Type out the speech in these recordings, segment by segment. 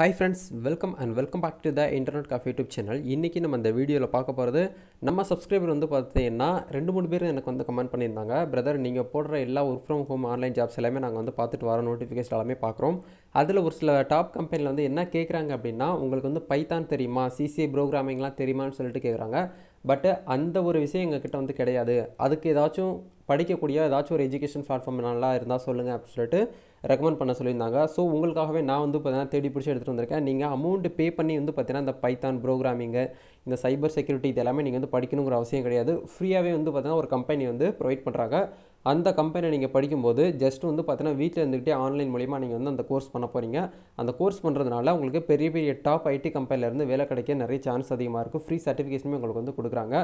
hi friends welcome and welcome back to the internet coffee YouTube channel இன்றைக்கி நம்ம இந்த வீடியோவில் பார்க்க போகிறது நம்ம சப்ஸ்கிரைபர் வந்து பார்த்தீங்கன்னா ரெண்டு மூணு பேர் எனக்கு வந்து கமெண்ட் பண்ணியிருந்தாங்க பிரதர் நீங்கள் போடுற எல்லா work from home online jobs எல்லாமே நாங்கள் வந்து பார்த்துட்டு வரோம் நோட்டிஃபிகேஷன் எல்லாமே பார்க்குறோம் அதில் ஒரு சில டாப் கம்பெனியில் வந்து என்ன கேட்குறாங்க அப்படின்னா உங்களுக்கு வந்து பைத்தான் தெரியுமா சிசிஐ ப்ரோக்ராமிங்லாம் தெரியுமான்னு சொல்லிட்டு கேட்குறாங்க பட்டு அந்த ஒரு விஷயம் எங்ககிட்ட வந்து கிடையாது அதுக்கு ஏதாச்சும் படிக்கக்கூடிய ஏதாச்சும் ஒரு எஜுகேஷன் பிளாட்ஃபார்ம் நல்லா இருந்தால் சொல்லுங்கள் அப்படின்னு சொல்லிட்டு ரெக்கமெண்ட் பண்ண சொல்லியிருந்தாங்க ஸோ உங்களுக்காகவே நான் வந்து பார்த்தீங்கன்னா தேடி பிடிச்சி எடுத்துகிட்டு வந்திருக்கேன் நீங்கள் அமௌண்ட் பே பண்ணி வந்து பார்த்தீங்கன்னா இந்த பைத்தான் ப்ரோக்ராமிங்கு இந்த சைபர் செக்யூரிட்டி இது எல்லாமே நீங்கள் வந்து படிக்கணுங்கிற அவசியம் கிடையாது ஃப்ரீயாகவே வந்து பார்த்தீங்கன்னா ஒரு கம்பெனி வந்து ப்ரொவைட் பண்ணுறாங்க அந்த கம்பெனியை நீங்கள் படிக்கும்போது ஜஸ்ட் வந்து பார்த்தீங்கன்னா வீட்டில் இருந்துக்கிட்டே ஆன்லைன் மூலிமா நீங்கள் வந்து அந்த கோர்ஸ் பண்ண போகிறீங்க அந்த கோர்ஸ் பண்ணுறதுனால உங்களுக்கு பெரிய பெரிய டாப் ஐடி கம்பெனிலேருந்து வேலை கிடைக்க நிறைய சான்ஸ் அதிகமாக இருக்கும் ஃப்ரீ சர்டிஃபிகேஷனுமே உங்களுக்கு வந்து கொடுக்குறாங்க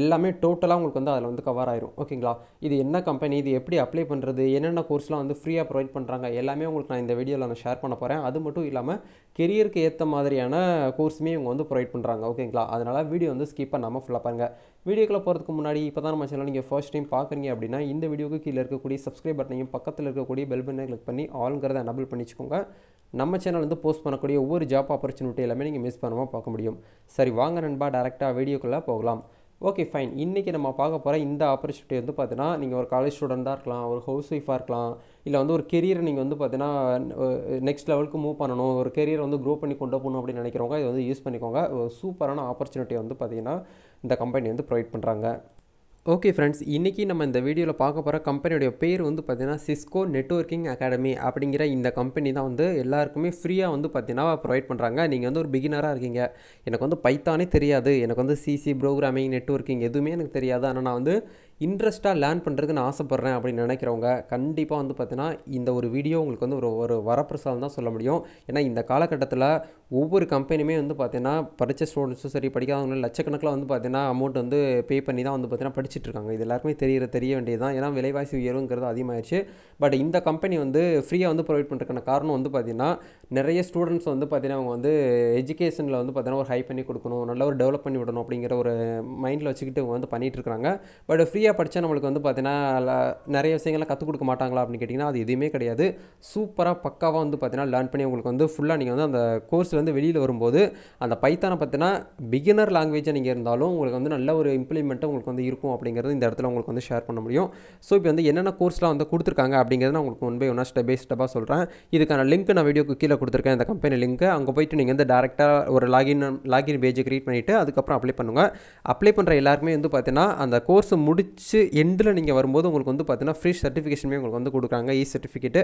எல்லாமே டோட்டலாக உங்களுக்கு வந்து அதில் வந்து கவர் ஆயிரும் ஓகேங்களா இது என்ன கம்பெனி இது எப்படி அப்ளை பண்ணுறது என்னென்ன கோர்ஸ்லாம் வந்து ஃப்ரீயாக ப்ரொவைட் பண்ணுறாங்க எல்லாமே உங்களுக்கு நான் இந்த வீடியோவில் நான் ஷேர் பண்ண போகிறேன் அது மட்டும் இல்லாமல் கெரியருக்கு ஏற்ற மாதிரியான கோர்ஸுமே இவங்க வந்து ப்ரொவைட் பண்ணுறாங்க ஓகேங்களா அதனால் வீடியோ வந்து ஸ்கிப் பண்ணாமல் ஃபுல்லாக பாருங்கள் வீடியோக்குள்ளே போகிறதுக்கு முன்னாடி இப்போ தான் நம்ம சேனல் நீங்கள் ஃபர்ஸ்ட் டைம் பார்க்குறீங்க அப்படின்னா இந்த வீடியோ வீடியோக்கு கீழே இருக்கக்கூடிய சப்ஸ்கிரைப் பட்டனையும் பக்கத்தில் இருக்கக்கூடிய பெல் பட்டனை கிளிக் பண்ணி ஆளுங்கிறத எனபிள் பண்ணிச்சுக்கோங்க நம்ம சேனல் வந்து போஸ்ட் பண்ணக்கூடிய ஒவ்வொரு ஜாப் ஆப்பர்ச்சுனிட்டி எல்லாமே நீங்கள் மிஸ் பண்ணாமல் பார்க்க முடியும் சரி வாங்க நண்பா டேரெக்டாக வீடியோக்குள்ளே போகலாம் ஓகே ஃபைன் இன்றைக்கி நம்ம பார்க்க போகிற இந்த ஆப்பர்ச்சுனிட்டி வந்து பார்த்தீங்கன்னா நீங்கள் ஒரு காலேஜ் ஸ்டூடெண்ட்டாக இருக்கலாம் ஒரு ஹவுஸ் ஒய்ஃபாக இருக்கலாம் இல்லை வந்து ஒரு கெரியர் நீங்கள் வந்து பார்த்தீங்கன்னா நெக்ஸ்ட் லெவலுக்கு மூவ் பண்ணணும் ஒரு கெரியர் வந்து க்ரோ பண்ணி கொண்டு போகணும் அப்படின்னு நினைக்கிறவங்க இதை வந்து யூஸ் பண்ணிக்கோங்க சூப்பரான ஆப்பர்ச்சுனிட்டி வந்து பார்த்திங்கன்னா இந்த கம்பெனி வந்து ப்ரொவைட் பண்ணுறாங்க ஓகே ஃப்ரெண்ட்ஸ் இன்றைக்கி நம்ம இந்த வீடியோவில் பார்க்க போகிற கம்பெனியோடைய பேர் வந்து பார்த்திங்கன்னா சிஸ்கோ நெட்ஒர்க்கிங் அகாடமி அப்படிங்கிற இந்த கம்பெனி தான் வந்து எல்லாருக்குமே ஃப்ரீயாக வந்து பார்த்திங்கன்னா ப்ரொவைட் பண்ணுறாங்க நீங்கள் வந்து ஒரு பிகினராக இருக்கீங்க எனக்கு வந்து பைத்தானே தெரியாது எனக்கு வந்து சிசி ப்ரோக்ராமிங் நெட்ஒர்க்கிங் எதுவுமே எனக்கு தெரியாது ஆனால் நான் வந்து இன்ட்ரெஸ்ட்டாக லேர்ன் பண்ணுறதுக்கு நான் ஆசைப்பட்றேன் அப்படின்னு நினைக்கிறவங்க கண்டிப்பாக வந்து பார்த்தீங்கன்னா இந்த ஒரு வீடியோ உங்களுக்கு வந்து ஒரு ஒரு வரப்பிரசாதம் தான் சொல்ல முடியும் ஏன்னா இந்த காலகட்டத்தில் ஒவ்வொரு கம்பெனியுமே வந்து பார்த்தீங்கன்னா படித்த ஸ்டூடெண்ட்ஸும் சரி படிக்காதவங்களும் லட்சக்கணக்கில் வந்து பார்த்தீங்கன்னா அமௌண்ட் வந்து பே பண்ணி தான் வந்து பார்த்தீங்கன்னா படிச்சுட்ருக்காங்க இது எல்லாருக்குமே தெரியிற தெரிய வேண்டியது தான் ஏன்னா விலைவாசி உயர்வுங்கிறது அதிகமாகிடுச்சு பட் இந்த கம்பெனி வந்து ஃப்ரீயாக வந்து ப்ரொவைட் பண்ணுறக்கான காரணம் வந்து பார்த்திங்கன்னா நிறைய ஸ்டூடெண்ட்ஸ் வந்து பார்த்திங்கன்னா அவங்க வந்து எஜுகேஷனில் வந்து பார்த்திங்கன்னா ஒரு ஹை பண்ணி கொடுக்கணும் நல்ல ஒரு டெவலப் பண்ணி விடணும் அப்படிங்கிற ஒரு மைண்டில் வச்சுக்கிட்டு வந்து பண்ணிகிட்டு இருக்காங்க பட் ஃப்ரீயாக ஃப்ரீயாக படித்தா நம்மளுக்கு வந்து பார்த்தீங்கன்னா நிறைய விஷயங்கள்லாம் கற்றுக் கொடுக்க மாட்டாங்களா அப்படின்னு கேட்டிங்கன்னா அது எதுவுமே கிடையாது சூப்பராக பக்காவாக வந்து பார்த்தீங்கன்னா லேர்ன் பண்ணி உங்களுக்கு வந்து ஃபுல்லாக நீங்கள் வந்து அந்த வந்து வெளியில் வரும்போது அந்த பைத்தானை பார்த்தீங்கன்னா பிகினர் லாங்குவேஜாக நீங்கள் இருந்தாலும் உங்களுக்கு வந்து நல்ல ஒரு இம்ப்ளிமெண்ட்டாக உங்களுக்கு வந்து இருக்கும் அப்படிங்கிறது இந்த இடத்துல உங்களுக்கு வந்து ஷேர் பண்ண முடியும் ஸோ இப்போ வந்து என்னென்ன கோர்ஸ்லாம் வந்து கொடுத்துருக்காங்க அப்படிங்கிறத நான் உங்களுக்கு ஒன் பை ஒன்றா ஸ்டெப் பை ஸ்டெப்பாக சொல்கிறேன் இதுக்கான லிங்க் நான் வீடியோக்கு கீழே கொடுத்துருக்கேன் இந்த கம்பெனி லிங்க் அங்கே போயிட்டு நீங்கள் வந்து டேரெக்டாக ஒரு லாகின் லாகின் பேஜை க்ரியேட் பண்ணிவிட்டு அதுக்கப்புறம் அப்ளை பண்ணுங்கள் அப்ளை பண்ணுற எல்லாருமே வந்து பார்த்தீங்கன்னா அந்த கோர்ஸ் முடி முடித்து எண்டில் நீங்கள் வரும்போது உங்களுக்கு வந்து பார்த்தீங்கன்னா ஃப்ரீ சர்டிஃபிகேஷன் உங்களுக்கு வந்து கொடுக்குறாங்க இ சர்டிஃபிகேட்டு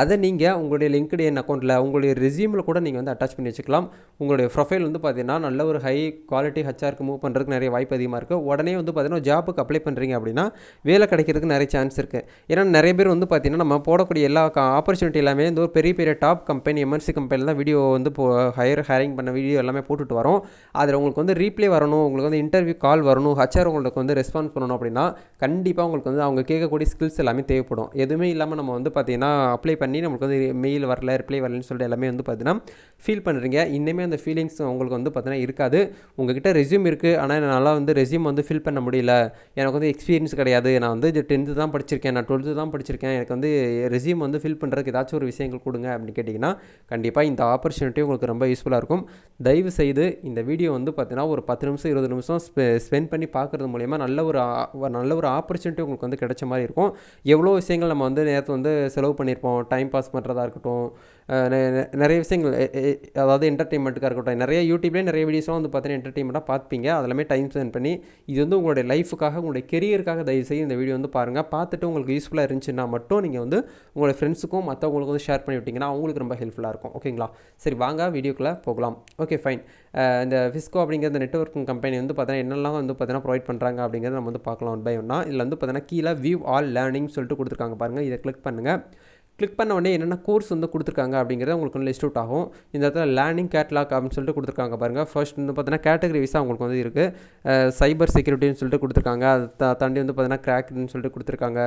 அதை நீங்கள் உங்களுடைய லிங்க்டு என் அக்கௌண்ட்டில் உங்களுடைய ரெசியூமில் கூட நீங்கள் வந்து அட்டாச் பண்ணி வச்சுக்கலாம் உங்களுடைய ப்ரொஃபைல் வந்து பார்த்தீங்கன்னா நல்ல ஒரு ஹை குவாலிட்டி ஹச்ஆருக்கு மூவ் பண்ணுறதுக்கு நிறைய வாய்ப்பு அதிகமாக இருக்குது உடனே வந்து பார்த்தீங்கன்னா ஜாப்புக்கு அப்ளை பண்ணுறீங்க அப்படின்னா வேலை கிடைக்கிறதுக்கு நிறைய சான்ஸ் இருக்குது ஏன்னா நிறைய பேர் வந்து பார்த்தீங்கன்னா நம்ம போடக்கூடிய எல்லா ஆப்பர்ச்சுனிட்டி எல்லாமே வந்து ஒரு பெரிய பெரிய டாப் கம்பெனி எம்என்சி கம்பெனியில் தான் வீடியோ வந்து போ ஹையர் ஹையரிங் பண்ண வீடியோ எல்லாமே போட்டுட்டு வரோம் அதில் உங்களுக்கு வந்து ரீப்ளே வரணும் உங்களுக்கு வந்து இன்டர்வியூ கால் வரணும் ஹச்ஆர் உங்களுக்கு வந்து ரெஸ்பான்ஸ் பண்ணணும் அப்படின்னா கண்டிப்பாக உங்களுக்கு வந்து அவங்க கேட்கக்கூடிய ஸ்கில்ஸ் எல்லாமே தேவைப்படும் எதுவுமே இல்லாமல் நம்ம வந்து பார்த்திங்கன்னா அப்ளை பண்ணி நம்மளுக்கு வந்து மெயில் வரல ரிப்ளை வரலன்னு சொல்லிட்டு எல்லாமே வந்து பார்த்தீங்கன்னா ஃபீல் பண்ணுறீங்க இன்னுமே அந்த ஃபீலிங்ஸ் உங்களுக்கு வந்து பார்த்திங்கன்னா இருக்காது உங்ககிட்ட ரெசியூம் இருக்குது ஆனால் என்னால் வந்து ரெசியூம் வந்து ஃபில் பண்ண முடியல எனக்கு வந்து எக்ஸ்பீரியன்ஸ் கிடையாது நான் வந்து டென்த்து தான் படிச்சிருக்கேன் நான் டுவெல்த்து தான் படிச்சிருக்கேன் எனக்கு வந்து ரெசியூம் வந்து ஃபில் பண்ணுறதுக்கு ஏதாச்சும் ஒரு விஷயங்கள் கொடுங்க அப்படின்னு கேட்டிங்கன்னா கண்டிப்பாக இந்த ஆப்பர்ச்சுனிட்டி உங்களுக்கு ரொம்ப யூஸ்ஃபுல்லாக இருக்கும் தயவு செய்து இந்த வீடியோ வந்து பார்த்தீங்கன்னா ஒரு பத்து நிமிஷம் இருபது நிமிஷம் ஸ்பெண்ட் பண்ணி பார்க்குறது மூலயமா நல்ல ஒரு நல்ல ஒரு ஆப்பர்ச்சுனிட்டி உங்களுக்கு வந்து கிடைச்ச மாதிரி இருக்கும் எவ்வளோ விஷயங்கள் நம்ம வந்து நேரத்தை வந்து செலவு பண்ணியிருப்போம் டைம் பாஸ் பண்ணுறதா இருக்கட்டும் நிறைய விஷயங்கள் அதாவது என்டர்டெயின்மெண்ட்டுக்காக இருக்கட்டும் நிறைய யூடியூப்லேயே நிறைய வீடியோஸ்லாம் வந்து பார்த்தீங்கன்னா என்டர்டெயின்மெண்ட்டாக பார்ப்பீங்க அதெல்லாமே டைம் ஸ்பெண்ட் பண்ணி இது வந்து உங்களுடைய லைஃபுக்காக உங்களுடைய கெரியருக்காக தயவு செய்து இந்த வீடியோ வந்து பாருங்கள் பார்த்துட்டு உங்களுக்கு யூஸ்ஃபுல்லாக இருந்துச்சுன்னா மட்டும் நீங்கள் வந்து உங்களோட ஃப்ரெண்ட்ஸுக்கும் மற்றவங்களுக்கு வந்து ஷேர் பண்ணி விட்டிங்கன்னா அவங்களுக்கு ரொம்ப ஹெல்ப்ஃபுல்லாக இருக்கும் ஓகேங்களா சரி வாங்க வீடியோக்குள்ளே போகலாம் ஓகே ஃபைன் இந்த ஃபிஸ்கோ அப்படிங்கிற இந்த நெட்ஒர்க்கிங் கம்பெனி வந்து பார்த்தீங்கன்னா என்னெல்லாம் வந்து பார்த்தீங்கன்னா ப்ரொவைட் பண்ணுறாங்க அப்படிங்கிறத நம்ம வந்து பார்க்கலாம் ஒன் பை ஒன்னா இதில் வந்து பார்த்தீங்கன்னா கீழே வியூ ஆல் லேர்னிங் சொல்லிட்டு கொடுத்துருக்காங்க பாருங்கள் இதை கிளிக் பண்ணுங்கள் கிளிக் பண்ண உடனே என்னென்ன கோர்ஸ் வந்து கொடுத்துருக்காங்க அப்படிங்கிறத உங்களுக்கு லிஸ்ட் அவுட் ஆகும் இந்த இடத்துல லேர்னிங் கேட்லாக் அப்படின்னு சொல்லிட்டு கொடுத்துருக்காங்க பாருங்கள் ஃபர்ஸ்ட் வந்து பார்த்தீங்கன்னா கேட்டகரி வைஸாக உங்களுக்கு வந்து இருக்குது சைபர் செக்யூரிட்டின்னு சொல்லிட்டு கொடுத்துருக்காங்க அதை தாண்டி வந்து பார்த்தீங்கன்னா கிராக்னு சொல்லிட்டு கொடுத்துருக்காங்க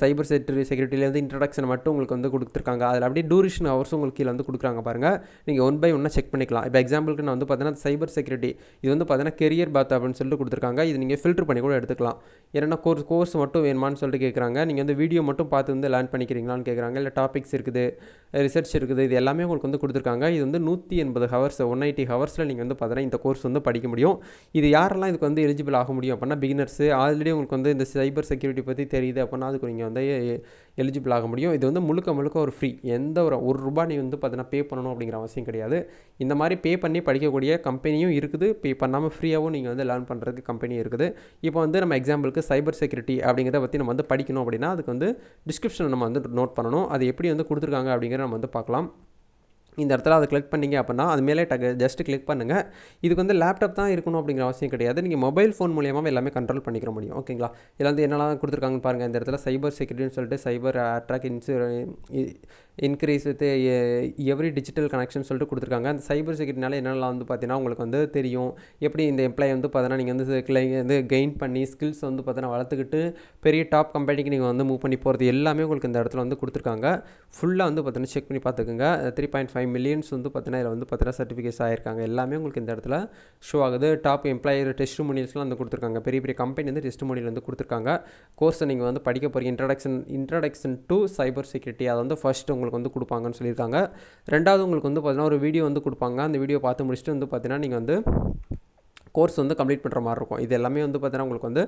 சைபர் செக்யூரி செக்யூரிட்டிலேருந்து இன்ட்ரடக்ஷன் மட்டும் உங்களுக்கு வந்து கொடுத்துருக்காங்க அதில் அப்படியே டூரிஷன் ஹவர்ஸ் உங்களுக்கு கீழே வந்து கொடுக்குறாங்க பாருங்கள் நீங்கள் ஒன் பை ஒன்னாக செக் பண்ணிக்கலாம் இப்போ எக்ஸாம்பிளுக்கு நான் வந்து பார்த்தீங்கன்னா சைபர் செக்யூரிட்டி இது வந்து பார்த்தீங்கன்னா கெரியர் பாத் அப்படின்னு சொல்லிட்டு கொடுத்துருக்காங்க இது நீங்கள் ஃபில்டர் பண்ணி கூட எடுத்துக்கலாம் ஏன்னா கோர்ஸ் கோர்ஸ் மட்டும் வேணுமான்னு சொல்லிட்டு கேட்குறாங்க நீங்கள் வந்து வீடியோ மட்டும் பார்த்து வந்து லேர்ன் பண்ணிக்கிறீங்களான்னு கேட்குறாங்க இல்லை டாபிக்ஸ் இருக்குது ரிசர்ச் இருக்குது இது எல்லாமே உங்களுக்கு வந்து கொடுத்துருக்காங்க இது வந்து நூற்றி எண்பது ஹவர்ஸ் ஒன் எயிட்டி ஹவர்ஸில் நீங்கள் வந்து பார்த்தீங்கன்னா இந்த கோர்ஸ் வந்து படிக்க முடியும் இது யாரெல்லாம் இதுக்கு வந்து எலிஜிபிள் ஆக முடியும் அப்படின்னா பிகினர்ஸ் ஆல்ரெடி உங்களுக்கு வந்து இந்த சைபர் செக்யூரிட்டி பற்றி தெரியுது அப்படின்னா அதுக்கு உங்களுக்கு நீங்கள் வந்து எலிஜிபிள் ஆக முடியும் இது வந்து முழுக்க முழுக்க ஒரு ஃப்ரீ எந்த ஒரு ஒரு ரூபா நீ வந்து பார்த்தீங்கன்னா பே பண்ணணும் அப்படிங்கிற அவசியம் கிடையாது இந்த மாதிரி பே பண்ணி படிக்கக்கூடிய கம்பெனியும் இருக்குது பே பண்ணாமல் ஃப்ரீயாகவும் நீங்கள் வந்து லேர்ன் பண்ணுறதுக்கு கம்பெனியும் இருக்குது இப்போ வந்து நம்ம எக்ஸாம்பிளுக்கு சைபர் செக்யூரிட்டி அப்படிங்கிறத பற்றி நம்ம வந்து படிக்கணும் அப்படின்னா அதுக்கு வந்து டிஸ்கிரிப்ஷனில் நம்ம வந்து நோட் பண்ணணும் அது எப்படி வந்து கொடுத்துருக்காங்க அப்படிங்கிற நம்ம வந்து பார்க்கலாம் இந்த இடத்துல அதை கிளிக் பண்ணிங்க அப்படின்னா அது மேலே டக்கு ஜஸ்ட் கிளிக் பண்ணுங்கள் இதுக்கு வந்து லேப்டாப் தான் இருக்கணும் அப்படிங்கிற அவசியம் கிடையாது நீங்கள் மொபைல் ஃபோன் மூலியமாக எல்லாமே கண்ட்ரோல் பண்ணிக்கிற முடியும் ஓகேங்களா இதில் வந்து என்னெல்லாம் கொடுத்துருக்காங்கன்னு பாருங்கள் இந்த இடத்துல சைபர் செக்யூரிட்டின்னு சொல்லிட்டு cyber attack insurance increase with every digital connection சொல்லிட்டு கொடுத்துருக்காங்க அந்த சைபர் செக்யூரிட்டினால என்னெல்லாம் வந்து பார்த்தீங்கன்னா உங்களுக்கு வந்து தெரியும் எப்படி இந்த எம்ப்ளாய் வந்து பார்த்தீங்கன்னா நீங்கள் வந்து கிளை வந்து கெயின் பண்ணி ஸ்கில்ஸ் வந்து பார்த்தீங்கன்னா வளர்த்துக்கிட்டு பெரிய டாப் கம்பெனிக்கு நீங்கள் வந்து மூவ் பண்ணி போகிறது எல்லாமே உங்களுக்கு இந்த இடத்துல வந்து கொடுத்துருக்காங்க ஃபுல்லாக வந்து பார்த்தீங்கன்னா செக் பண்ணி பார்த்துக்குங்க த்ரீ பாயிண்ட் ஃபைவ் மில்லியன்ஸ் வந்து பார்த்தீங்கன்னா இதில் வந்து பார்த்தீங்கன்னா சர்டிஃபிகேட்ஸ் ஆகிருக்காங்க எல்லாமே உங்களுக்கு இந்த இடத்துல ஷோ ஆகுது டாப் எம்ப்ளாயர் டெஸ்ட் மொனியல்ஸ்லாம் வந்து கொடுத்துருக்காங்க பெரிய பெரிய கம்பெனி வந்து டெஸ்ட் மொழியில் வந்து கொடுத்துருக்காங்க கோர்ஸை நீங்கள் வந்து படிக்க போகிறீங்க introduction introduction to cyber security அதை வந்து ஃபஸ்ட்டு உங்களுக்கு உங்களுக்கு வந்து கொடுப்பாங்கன்னு சொல்லியிருக்காங்க ரெண்டாவது உங்களுக்கு வந்து பார்த்திங்கன்னா ஒரு வீடியோ வந்து கொடுப்பாங்க அந்த வீடியோ பார்த்து முடிச்சுட்டு வந்து பார்த்திங்கன்னா நீங்கள் வந்து கோர்ஸ் வந்து கம்ப்ளீட் பண்ணுற மாதிரி இருக்கும் இது எல்லாமே வந்து பார்த்தீங்கன்னா உங்களுக்கு வந்து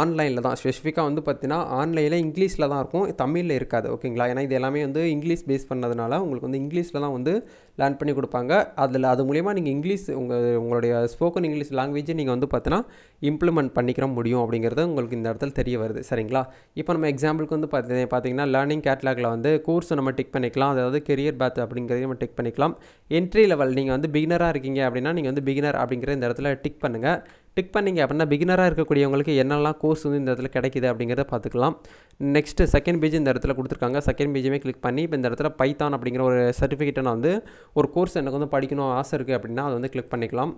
ஆன்லைனில் தான் ஸ்பெசிஃபிக்காக வந்து பார்த்தீங்கன்னா ஆன்லைனில் இங்கிலீஷில் தான் இருக்கும் தமிழில் இருக்காது ஓகேங்களா ஏன்னா இது எல்லாமே வந்து இங்கிலீஷ் பேஸ் பண்ணதுனால உங்களுக்கு வந்து இங்கிலீஷில் தான் வந்து லேர்ன் பண்ணி கொடுப்பாங்க அதில் அது மூலிமா நீங்கள் இங்கிலீஷ் உங்கள் உங்களுடைய ஸ்போக்கன் இங்கிலீஷ் லாங்குவேஜை நீங்கள் வந்து பார்த்தீங்கன்னா இம்ப்ளிமெண்ட் பண்ணிக்கிற முடியும் அப்படிங்கிறது உங்களுக்கு இந்த இடத்துல தெரிய வருது சரிங்களா இப்போ நம்ம எக்ஸாம்பிளுக்கு வந்து பார்த்து பார்த்தீங்கன்னா லேர்னிங் கேட்லாகில் வந்து கோர்ஸ் நம்ம டிக் பண்ணிக்கலாம் அதாவது கெரியர் பேத் அப்படிங்கிறதையும் நம்ம டிக் பண்ணிக்கலாம் என்ட்ரி லெவல் நீங்கள் வந்து பிகினராக இருக்கீங்க அப்படின்னா நீங்கள் வந்து பிகினர் அப்படிங்கிற இந்த இடத்துல டிக் பண்ண பண்ணுங்கள் டிக் பண்ணிங்க அப்படின்னா பிகினராக இருக்கக்கூடியவங்களுக்கு என்னெல்லாம் கோர்ஸ் வந்து இந்த இடத்துல கிடைக்கிது அப்படிங்கிறத பார்த்துக்கலாம் நெக்ஸ்ட்டு செகண்ட் பேஜ் இந்த இடத்துல கொடுத்துருக்காங்க செகண்ட் பேஜுமே கிளிக் பண்ணி இப்போ இந்த இடத்துல பைத்தான் அப்படிங்கிற ஒரு சர்டிஃபிகேட்டை நான் வந்து ஒரு கோர்ஸ் எனக்கு வந்து படிக்கணும் ஆசை இருக்குது அப்படின்னா அதை வந்து கிளிக் பண்ணிக்கலாம்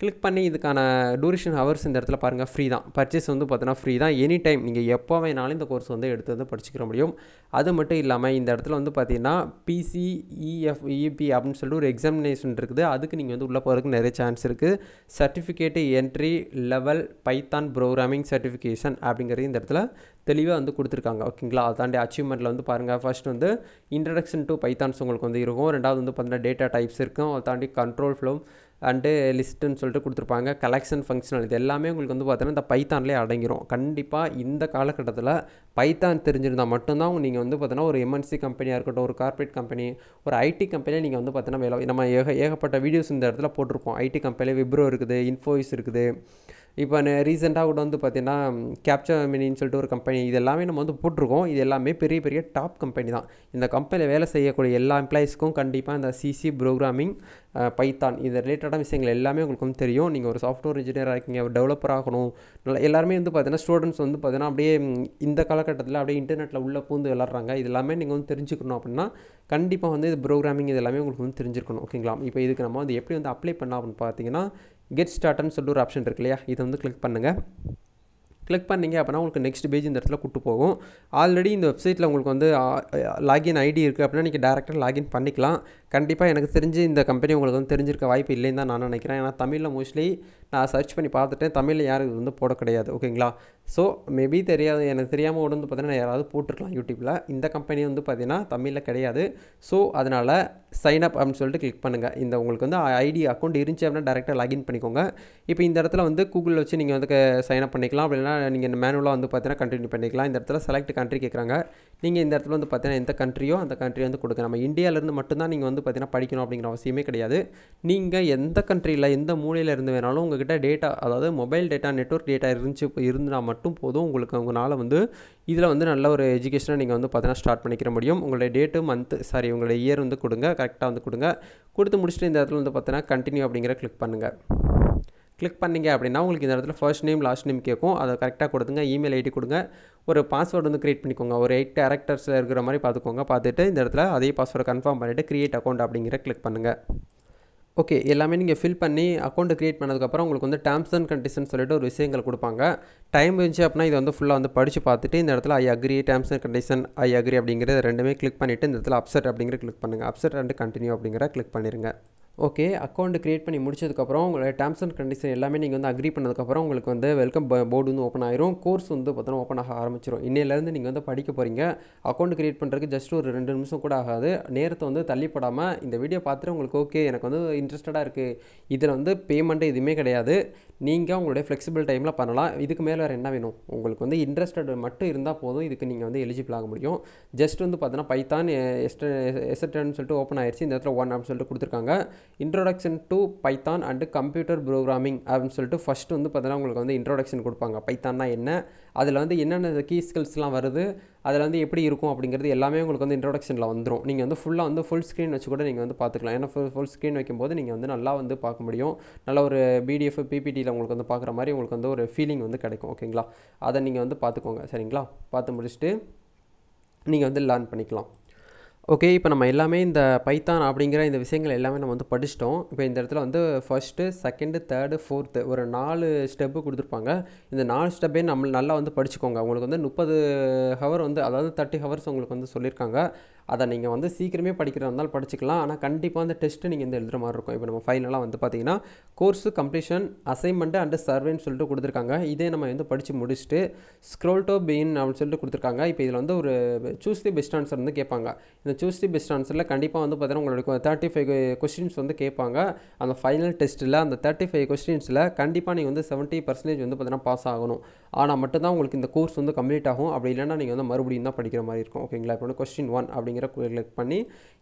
கிளிக் பண்ணி இதுக்கான டூரேஷன் ஹவர்ஸ் இந்த இடத்துல பாருங்கள் ஃப்ரீ தான் பர்ச்சேஸ் வந்து பார்த்தீங்கன்னா ஃப்ரீ தான் எனி டைம் நீங்கள் எப்போ வேணாலும் இந்த கோர்ஸ் வந்து எடுத்து வந்து படிச்சுக்கிற முடியும் அது மட்டும் இல்லாமல் இந்த இடத்துல வந்து பார்த்தீங்கன்னா பிசிஇஎஃப் இபி e e அப்படின்னு சொல்லிட்டு ஒரு எக்ஸாமினேஷன் இருக்குது அதுக்கு நீங்கள் வந்து உள்ளே போகிறதுக்கு நிறைய சான்ஸ் இருக்குது certificate entry level Python programming certification அப்படிங்கிறது இந்த இடத்துல தெளிவாக வந்து கொடுத்துருக்காங்க ஓகேங்களா அதாண்டி அச்சீவ்மெண்ட்டில் வந்து பாருங்கள் ஃபர்ஸ்ட் வந்து இன்ட்ரடக்ஷன் டு பைத்தான்ஸ் உங்களுக்கு வந்து இருக்கும் ரெண்டாவது வந்து பார்த்தீங்கன்னா டேட்டா டைப்ஸ் இருக்கும் அதை தாண்டி கண்ட்ரோல் ஃப்ளோ அண்டு லிஸ்ட்டுன்னு சொல்லிட்டு கொடுத்துருப்பாங்க கலெக்ஷன் ஃபங்க்ஷனல் இது எல்லாமே உங்களுக்கு வந்து பார்த்தீங்கன்னா இந்த பைத்தான்லேயே அடங்கிரும் கண்டிப்பாக இந்த காலகட்டத்தில் பைத்தான் தெரிஞ்சிருந்தால் மட்டும்தான் நீங்கள் வந்து பார்த்தீங்கன்னா ஒரு எம்என்சி கம்பெனியாக இருக்கட்டும் ஒரு கார்பரேட் கம்பெனி ஒரு ஐடி கம்பெனியாக நீங்கள் வந்து பார்த்தீங்கன்னா வேலை நம்ம ஏக ஏகப்பட்ட வீடியோஸ் இந்த இடத்துல போட்டிருப்போம் ஐடி கம்பெனியில் விப்ரோ இருக்குது இன்ஃபோயிஸ் இருக்குது இப்போ ரீசெண்டாக கூட வந்து பார்த்தீங்கன்னா கேப்சர் மினின்னு சொல்லிட்டு ஒரு கம்பெனி இது எல்லாமே நம்ம வந்து போட்டிருக்கோம் இது எல்லாமே பெரிய பெரிய டாப் கம்பெனி தான் இந்த கம்பெனியில் வேலை செய்யக்கூடிய எல்லா எம்ப்ளாயிஸ்க்கும் கண்டிப்பாக இந்த சிசி ப்ரோக்ராமிங் பைத்தான் இது ரிலேட்டடான விஷயங்கள் எல்லாமே உங்களுக்கு வந்து தெரியும் நீங்கள் ஒரு சாஃப்ட்வேர் இன்ஜினியராக இருக்கீங்க ஒரு டெவலப்பர் ஆகணும் நல்லா எல்லாருமே வந்து பார்த்தீங்கன்னா ஸ்டூடெண்ட்ஸ் வந்து பார்த்தீங்கன்னா அப்படியே இந்த காலகட்டத்தில் அப்படியே இன்டர்நெட்டில் உள்ளே பூந்து விளாட்றாங்க இது எல்லாமே நீங்கள் வந்து தெரிஞ்சுக்கணும் அப்படின்னா கண்டிப்பாக வந்து இது ப்ரோக்ராமிங் இது எல்லாமே உங்களுக்கு வந்து தெரிஞ்சிருக்கணும் ஓகேங்களா இப்போ இதுக்கு நம்ம வந்து எப்படி வந்து அப்ளை பண்ணால் அப்படின்னு பார்த்தீங்கன்னா கெட் ஸ்டார்ட்னு சொல்லி ஒரு ஆப்ஷன் இருக்கு இல்லையா இதை வந்து கிளிக் பண்ணுங்கள் கிளிக் பண்ணிங்க அப்படின்னா உங்களுக்கு நெக்ஸ்ட் பேஜ் இந்த இடத்துல கூட்டு போகும் ஆல்ரெடி இந்த வெப்சைட்டில் உங்களுக்கு வந்து லாகின் ஐடி இருக்குது அப்படின்னா நீங்கள் டேரெக்டாக லாகின் பண்ணிக்கலாம் கண்டிப்பாக எனக்கு தெரிஞ்சு இந்த கம்பெனி உங்களுக்கு வந்து தெரிஞ்சிருக்க வாய்ப்பு இல்லைன்னு தான் நான் நினைக்கிறேன் ஏன்னா தமிழில் மோஸ்ட்லி நான் சர்ச் பண்ணி பார்த்துட்டேன் தமிழில் யாரும் இது வந்து போட கிடையாது ஓகேங்களா ஸோ மேபி தெரியாது எனக்கு தெரியாமல் வந்து பார்த்தீங்கன்னா யாராவது போட்டிருக்கலாம் யூடியூப்பில் இந்த கம்பெனி வந்து பார்த்திங்கன்னா தமிழில் கிடையாது ஸோ அதனால் சைன் அப் அப்படின்னு சொல்லிட்டு கிளிக் பண்ணுங்கள் இந்த உங்களுக்கு வந்து ஐடி அக்கௌண்ட் இருந்துச்சு அப்படின்னா டேரெக்டாக லாகின் பண்ணிக்கோங்க இப்போ இந்த இடத்துல வந்து கூகுளில் வச்சு நீங்கள் வந்து சைன் அப் பண்ணிக்கலாம் அப்படின்னா நீங்கள் மேனுவலாக வந்து பார்த்தீங்கன்னா கண்டினியூ பண்ணிக்கலாம் இந்த இடத்துல செலக்ட் கண்ட்ரி கேட்குறாங்க நீங்கள் இந்த இடத்துல வந்து பார்த்தீங்கன்னா எந்த கண்ட்ரியோ அந்த கண்ட்ரி வந்து கொடுக்குறேன் நம்ம இந்தியாவிலேருந்து மட்டும்தான் நீங்கள் வந்து பார்த்திங்கன்னா படிக்கணும் அப்படிங்கிற அவசியமே கிடையாது நீங்கள் எந்த கண்ட்ரியில் எந்த மூலையில் இருந்து வேணாலும் உங்கள்கிட்ட டேட்டா அதாவது மொபைல் டேட்டா நெட்ஒர்க் டேட்டா இருந்துச்சு இருந்தால் மட்டும் போதும் உங்களுக்கு உங்களால் வந்து இதில் வந்து நல்ல ஒரு எஜுகேஷனை நீங்கள் வந்து பார்த்தீங்கன்னா ஸ்டார்ட் பண்ணிக்கிற முடியும் உங்களுடைய டேட்டு மந்த்து சாரி உங்களுடைய இயர் வந்து கொடுங்க கரெக்டாக வந்து கொடுங்க கொடுத்து முடிச்சுட்டு இந்த இடத்துல வந்து பார்த்தீங்கன்னா கண்டினியூ அப்படிங்கிற கிளிக் பண்ணுங்கள் கிளிக் பண்ணிங்க அப்படின்னா உங்களுக்கு இந்த இடத்துல ஃபர்ஸ்ட் நேம் லாஸ்ட் நேம் கேட்கும் அதை கரெக்டாக கொடுத்துங்க இமெயில் ஐடி கொடுங்க ஒரு பாஸ்வேர்டு வந்து க்ரியேட் பண்ணிக்கோங்க ஒரு எயிட் கேரக்டர்ஸில் இருக்கிற மாதிரி பார்த்துக்கோங்க பார்த்துட்டு இந்த இடத்துல அதே பாஸ்வேர்டு கன்ஃபார்ம் பண்ணிவிட்டு க்ரியேட் அக்கௌண்ட் அப்படிங்கிற கிளிக் பண்ணுங்கள் ஓகே எல்லாமே நீங்கள் ஃபில் பண்ணி அக்கௌண்ட்டு க்ரியேட் பண்ணதுக்கப்புறம் உங்களுக்கு வந்து டேர்ம்ஸ் அண்ட் கண்டிஷன் சொல்லிட்டு ஒரு விஷயங்கள் கொடுப்பாங்க டைம் இருந்துச்சு அப்படின்னா இது வந்து ஃபுல்லாக வந்து படித்து பார்த்துட்டு இந்த இடத்துல I agree terms and condition I agree அப்படிங்கிறது ரெண்டுமே கிளிக் பண்ணிவிட்டு இந்த இடத்துல அப்செட் அப்படிங்கிற கிளிக் பண்ணுங்கள் அப்செட் அண்ட் கண்டினியூ அப்படிங்கிற கிளிக் பண்ணிடுங்க ஓகே அக்கௌண்ட் க்ரியேட் பண்ணி முடிச்சதுக்கப்புறம் உங்களோட டேர்ம்ஸ் அண்ட் கண்டிஷன் எல்லாமே நீங்கள் வந்து அக்ரி பண்ணதுக்கப்புறம் உங்களுக்கு வந்து வெல்கம் போர்டு வந்து ஓப்பன் ஆயிரும் கோர்ஸ் வந்து பார்த்தோன்னா ஓப்பன் ஆக ஆரம்பிச்சிடும் இன்னையிலேருந்து நீங்கள் வந்து படிக்க போகிறீங்க அக்கௌண்ட் க்ரியேட் பண்ணுறதுக்கு ஜஸ்ட் ஒரு ரெண்டு நிமிஷம் கூட ஆகாது நேரத்தை வந்து தள்ளிப்படாமல் இந்த வீடியோ பார்த்துட்டு உங்களுக்கு ஓகே எனக்கு வந்து இன்ட்ரெஸ்டடாக இருக்குது இதில் வந்து பேமெண்ட்டு எதுவுமே கிடையாது நீங்கள் உங்களுடைய ஃப்ளெக்சிபிள் டைமில் பண்ணலாம் இதுக்கு மேலே வேறு என்ன வேணும் உங்களுக்கு வந்து இன்ட்ரெஸ்டட் மட்டும் இருந்தால் போதும் இதுக்கு நீங்கள் வந்து எலிஜிபிள் ஆக முடியும் ஜஸ்ட் வந்து பார்த்தோன்னா பைத்தான் எஸ்ட் எஸ்எட்டன் சொல்லிட்டு ஓப்பன் ஆயிடுச்சு இந்த இடத்துல ஒன் அப்படின்னு சொல்லிட்டு கொடுத்துருக்காங்க introduction to Python and computer programming அப்படின்னு சொல்லிட்டு ஃபஸ்ட்டு வந்து பார்த்தீங்கன்னா உங்களுக்கு வந்து இன்ட்ரோடக்ஷன் கொடுப்பாங்க பைத்தான்னா என்ன அதில் வந்து என்னென்ன கீ ஸ்கில்ஸ்லாம் வருது அதில் வந்து எப்படி இருக்கும் அப்படிங்கிறது எல்லாமே உங்களுக்கு வந்து இன்ட்ரோடக்ஷனில் வந்துடும் நீங்கள் வந்து ஃபுல்லாக வந்து ஃபுல் ஸ்க்ரீன் வச்சு கூட நீங்கள் வந்து பார்த்துக்கலாம் ஏன்னா ஃபுல் ஃபுல் ஸ்க்ரீன் வைக்கும்போது நீங்கள் வந்து நல்லா வந்து பார்க்க முடியும் நல்ல ஒரு பிடிஎஃப் பிபிடியில் உங்களுக்கு வந்து பார்க்குற மாதிரி உங்களுக்கு வந்து ஒரு ஃபீலிங் வந்து கிடைக்கும் ஓகேங்களா அதை நீங்கள் வந்து பார்த்துக்கோங்க சரிங்களா பார்த்து முடிச்சுட்டு நீங்கள் வந்து லேர்ன் பண்ணிக்கலாம் ஓகே இப்போ நம்ம எல்லாமே இந்த பைத்தான் அப்படிங்கிற இந்த விஷயங்கள் எல்லாமே நம்ம வந்து படிச்சிட்டோம் இப்போ இந்த இடத்துல வந்து ஃபஸ்ட்டு செகண்டு தேர்டு ஃபோர்த்து ஒரு நாலு ஸ்டெப்பு கொடுத்துருப்பாங்க இந்த நாலு ஸ்டெப்பே நம்ம நல்லா வந்து படிச்சுக்கோங்க உங்களுக்கு வந்து முப்பது ஹவர் வந்து அதாவது தேர்ட்டி ஹவர்ஸ் உங்களுக்கு வந்து சொல்லியிருக்காங்க அதை நீங்கள் வந்து சீக்கிரமே படிக்கிறதா இருந்தாலும் படிச்சுக்கலாம் ஆனால் கண்டிப்பாக அந்த டெஸ்ட்டு நீங்கள் இந்த எழுதுகிற மாதிரி இருக்கும் இப்போ நம்ம ஃபைனலாக வந்து பார்த்தீங்கன்னா கோர்ஸு கம்ப்ளீஷன் அசைன்மெண்ட்டு அண்டு சர்வேன்னு சொல்லிட்டு கொடுத்துருக்காங்க இதே நம்ம வந்து படித்து முடிச்சுட்டு ஸ்க்ரோல் டோ பீன் அப்படின்னு சொல்லிட்டு கொடுத்துருக்காங்க இப்போ இதில் வந்து ஒரு சூஸ் தி பெஸ்ட் ஆன்சர் வந்து கேட்பாங்க இந்த சூஸ் தி பெஸ்ட் ஆன்சரில் கண்டிப்பாக வந்து பார்த்தீங்கன்னா உங்களுக்கு தேர்ட்டி ஃபைவ் கொஸ்டின்ஸ் வந்து கேட்பாங்க அந்த ஃபைனல் டெஸ்ட்டில் அந்த தேர்ட்டி ஃபைவ் கொஸ்டின்ஸில் கண்டிப்பாக நீங்கள் வந்து செவன்ட்டி பர்சன்டேஜ் வந்து பார்த்தீங்கன்னா பாஸ் ஆகணும் ஆனால் மட்டும்தான் உங்களுக்கு இந்த கோர்ஸ் வந்து கம்ப்ளீட் ஆகும் அப்படி இல்லைன்னா நீங்கள் வந்து மறுபடியும் தான் படிக்கிற மாதிரி இருக்கும் ஓகேங்களா இப்போ வந்து கொஸ்டின் ஒன் அப்படி அப்படிங்கிற கிளிக் பண்ணி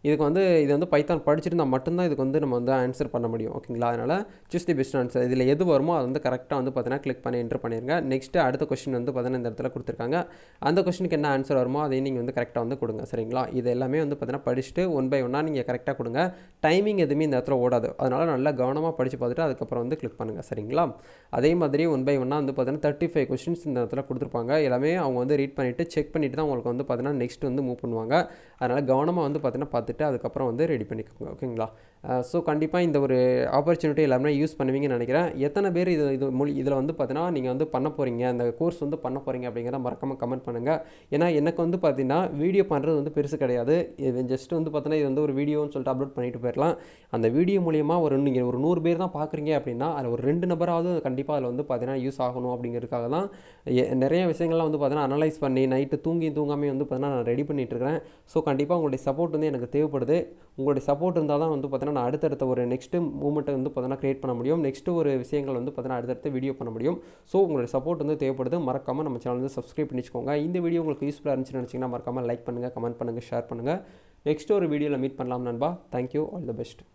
இதுக்கு வந்து இது வந்து பைத்தான் படிச்சிருந்தால் மட்டும்தான் இதுக்கு வந்து நம்ம வந்து ஆன்சர் பண்ண முடியும் ஓகேங்களா அதனால் சூஸ் தி பெஸ்ட் ஆன்சர் இதில் எது வருமோ அது வந்து கரெக்டாக வந்து பார்த்தீங்கன்னா கிளிக் பண்ணி என்ட்ரு பண்ணிருங்க நெக்ஸ்ட்டு அடுத்த கொஸ்டின் வந்து பார்த்தீங்கன்னா இந்த இடத்துல கொடுத்துருக்காங்க அந்த கொஸ்டினுக்கு என்ன ஆன்சர் வருமோ அதையும் நீங்கள் வந்து கரெக்டாக வந்து கொடுங்க சரிங்களா இது எல்லாமே வந்து பார்த்தீங்கன்னா படிச்சுட்டு ஒன் பை ஒன்னாக நீங்கள் கரெக்டாக கொடுங்க டைமிங் எதுவுமே இந்த இடத்துல ஓடாது அதனால் நல்லா கவனமாக படித்து பார்த்துட்டு அதுக்கப்புறம் வந்து கிளிக் பண்ணுங்கள் சரிங்களா அதே மாதிரி ஒன் பை ஒன்னாக வந்து பார்த்தீங்கன்னா தேர்ட்டி ஃபைவ் கொஸ்டின்ஸ் இந்த இடத்துல கொடுத்துருப்பாங்க எல்லாமே அவங்க வந்து ரீட் பண்ணிவிட்டு செக் பண்ணிவிட்டு தான் உங்களுக்கு வந்து பார்த்தீங்கன்னா நெக்ஸ்ட் வந்து மூவ் பண்ணுவாங்க அதனால் கவனமாக வந்து பார்த்தீங்கன்னா பார்த்துட்டு அதுக்கப்புறம் வந்து ரெடி பண்ணிக்கோங்க ஓகேங்களா ஸோ கண்டிப்பாக இந்த ஒரு ஆப்பர்ச்சுனிட்டி எல்லாமே யூஸ் பண்ணுவீங்கன்னு நினைக்கிறேன் எத்தனை பேர் இது இது மொழி இதில் வந்து பார்த்தீங்கன்னா நீங்கள் வந்து பண்ண போகிறீங்க அந்த கோர்ஸ் வந்து பண்ண போகிறீங்க அப்படிங்கிறத மறக்காமல் கமெண்ட் பண்ணுங்கள் ஏன்னா எனக்கு வந்து பார்த்தீங்கன்னா வீடியோ பண்ணுறது வந்து பெருசு கிடையாது இது ஜஸ்ட் வந்து பார்த்தீங்கன்னா இது வந்து ஒரு வீடியோன்னு சொல்லிட்டு அப்லோட் பண்ணிட்டு போயிடலாம் அந்த வீடியோ மூலியமாக ஒரு நீங்கள் ஒரு நூறு பேர் தான் பார்க்குறீங்க அப்படின்னா அதில் ஒரு ரெண்டு நபராவது கண்டிப்பாக அதில் வந்து பார்த்தீங்கன்னா யூஸ் ஆகணும் அப்படிங்கிறதுக்காக தான் நிறைய விஷயங்கள்லாம் வந்து பார்த்தீங்கன்னா அனலைஸ் பண்ணி நைட்டு தூங்கி தூங்காமல் வந்து பார்த்தீங்கன்னா நான் ரெடி பண்ணிட்டு இருக்கிறேன் ஸோ கண்டிப்பாக உங்களுடைய சப்போர்ட் வந்து எனக்கு தேவைப்படுது உங்களுடைய சப்போர்ட் இருந்தால் தான் வந்து பார்த்தீங்கன்னா நான் அடுத்தடுத்த ஒரு நெக்ஸ்ட்டு மூமெண்ட்டை வந்து பார்த்தீங்கன்னா க்ரியேட் பண்ண முடியும் நெக்ஸ்ட்டு ஒரு விஷயங்கள் வந்து பார்த்தீங்கன்னா அடுத்தடுத்து வீடியோ பண்ண முடியும் ஸோ உங்களுடைய சப்போர்ட் வந்து தேவைப்படுது மறக்காமல் நம்ம சேனல் வந்து சப்ஸ்கிரைப் பண்ணிச்சுக்கோங்க இந்த வீடியோ உங்களுக்கு யூஸ்ஃபுல்லாக இருந்துச்சுன்னு நினச்சிங்கன்னா மறக்காமல் லைக் பண்ணுங்கள் கமெண்ட் பண்ணுங்கள் ஷேர் பண்ணுங்கள் நெக்ஸ்ட் ஒரு வீடியோவில் மீட் பண்ணலாம் நண்பா தேங்க்யூ ஆல் த பெஸ்ட்